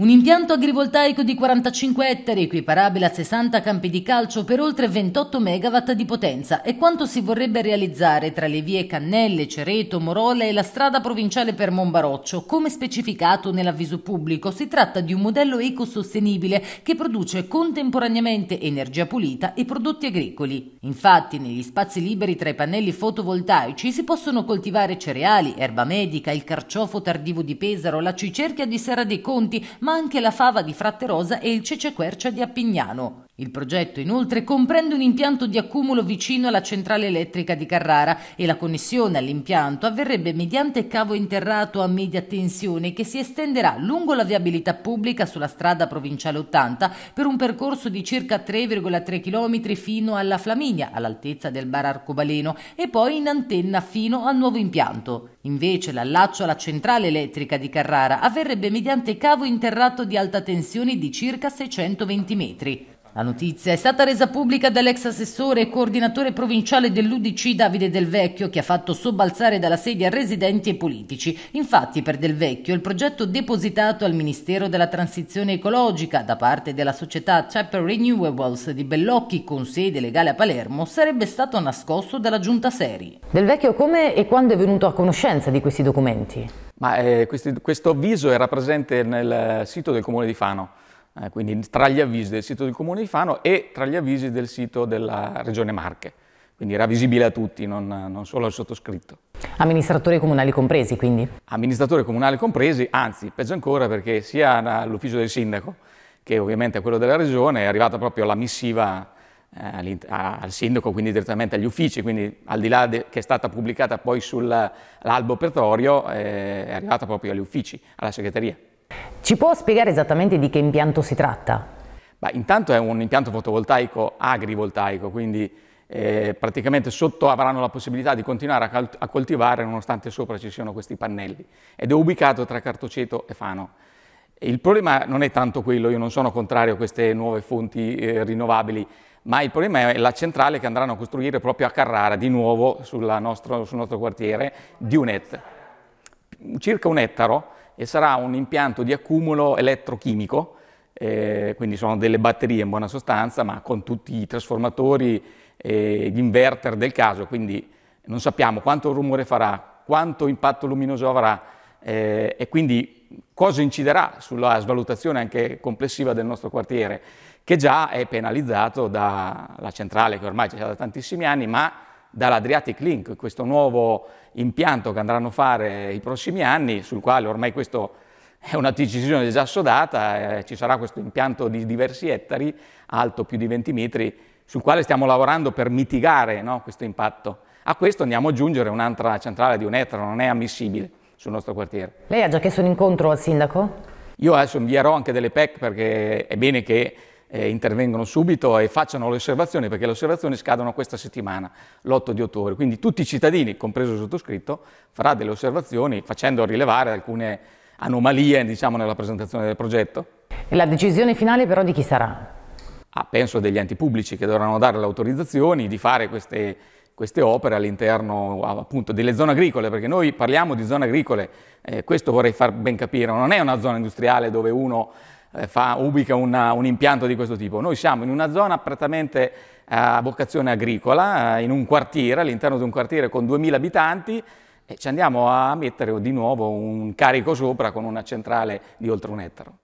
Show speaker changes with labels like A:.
A: Un impianto agrivoltaico di 45 ettari, equiparabile a 60 campi di calcio per oltre 28 MW di potenza, è quanto si vorrebbe realizzare tra le vie Cannelle, Cereto, Morola e la strada provinciale per Monbaroccio. Come specificato nell'avviso pubblico, si tratta di un modello ecosostenibile che produce contemporaneamente energia pulita e prodotti agricoli. Infatti, negli spazi liberi tra i pannelli fotovoltaici si possono coltivare cereali, erba medica, il carciofo tardivo di Pesaro, la cicerchia di Serra dei Conti, ma ma anche la fava di Fratterosa e il cecequercia di Appignano. Il progetto inoltre comprende un impianto di accumulo vicino alla centrale elettrica di Carrara e la connessione all'impianto avverrebbe mediante cavo interrato a media tensione che si estenderà lungo la viabilità pubblica sulla strada provinciale 80 per un percorso di circa 3,3 km fino alla Flaminia, all'altezza del bar Arcobaleno, e poi in antenna fino al nuovo impianto. Invece l'allaccio alla centrale elettrica di Carrara avverrebbe mediante cavo interrato di alta tensione di circa 620 metri. La notizia è stata resa pubblica dall'ex assessore e coordinatore provinciale dell'UDC Davide Del Vecchio che ha fatto sobbalzare dalla sedia residenti e politici. Infatti per Del Vecchio il progetto depositato al Ministero della Transizione Ecologica da parte della società Chapel Renewables di Bellocchi con sede legale a Palermo sarebbe stato nascosto dalla giunta Seri.
B: Del Vecchio come e quando è venuto a conoscenza di questi documenti?
C: Ma, eh, questi, questo avviso era presente nel sito del comune di Fano eh, quindi tra gli avvisi del sito del Comune di Fano e tra gli avvisi del sito della Regione Marche. Quindi era visibile a tutti, non, non solo al sottoscritto.
B: Amministratori comunali compresi, quindi?
C: Amministratori comunali compresi, anzi, peggio ancora perché sia all'ufficio del sindaco che ovviamente a quello della Regione è arrivata proprio la missiva eh, al sindaco, quindi direttamente agli uffici, quindi al di là che è stata pubblicata poi sull'albo Pretorio, eh, è arrivata proprio agli uffici, alla segreteria.
B: Ci può spiegare esattamente di che impianto si tratta?
C: Beh, intanto è un impianto fotovoltaico agrivoltaico, quindi eh, praticamente sotto avranno la possibilità di continuare a, a, coltivare nonostante sopra ci siano questi pannelli ed è ubicato tra Cartoceto e Fano. Il problema non è tanto quello, io non sono contrario a queste nuove fonti eh, rinnovabili, ma il problema è la centrale che andranno a costruire proprio a Carrara, di nuovo nostro, sul nostro quartiere, di un et, circa un ettaro, e sarà un impianto di accumulo elettrochimico, eh, quindi sono delle batterie in buona sostanza, ma con tutti i trasformatori e gli inverter del caso, quindi non sappiamo quanto rumore farà, quanto impatto luminoso avrà eh, e quindi cosa inciderà sulla svalutazione anche complessiva del nostro quartiere, che già è penalizzato dalla centrale che ormai c'è da tantissimi anni, ma dall'Adriatic Link, questo nuovo impianto che andranno a fare i prossimi anni, sul quale ormai questa è una decisione già assodata, eh, ci sarà questo impianto di diversi ettari, alto più di 20 metri, sul quale stiamo lavorando per mitigare no, questo impatto. A questo andiamo ad aggiungere un'altra centrale di un ettaro, non è ammissibile sul nostro quartiere.
B: Lei ha già chiesto un incontro al sindaco?
C: Io adesso invierò anche delle PEC perché è bene che eh, intervengano subito e facciano le osservazioni, perché le osservazioni scadono questa settimana, l'8 di ottobre. Quindi tutti i cittadini, compreso il sottoscritto, farà delle osservazioni facendo rilevare alcune anomalie diciamo, nella presentazione del progetto.
B: La decisione finale però di chi sarà?
C: Ah, penso degli enti pubblici che dovranno dare le autorizzazioni di fare queste, queste opere all'interno appunto delle zone agricole, perché noi parliamo di zone agricole, eh, questo vorrei far ben capire, non è una zona industriale dove uno eh, fa, ubica una, un impianto di questo tipo. Noi siamo in una zona prettamente eh, a vocazione agricola, eh, in un quartiere, all'interno di un quartiere con 2000 abitanti, e ci andiamo a mettere di nuovo un carico sopra con una centrale di oltre un ettaro.